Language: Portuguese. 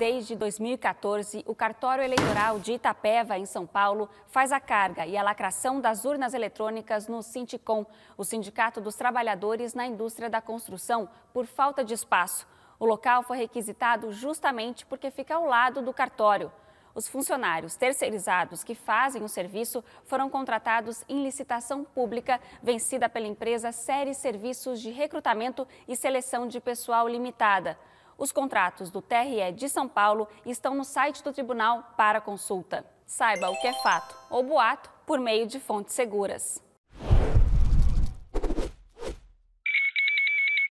Desde 2014, o cartório eleitoral de Itapeva, em São Paulo, faz a carga e a lacração das urnas eletrônicas no Sinticom, o Sindicato dos Trabalhadores na Indústria da Construção, por falta de espaço. O local foi requisitado justamente porque fica ao lado do cartório. Os funcionários terceirizados que fazem o serviço foram contratados em licitação pública vencida pela empresa Série Serviços de Recrutamento e Seleção de Pessoal Limitada. Os contratos do TRE de São Paulo estão no site do tribunal para consulta. Saiba o que é fato ou boato por meio de fontes seguras.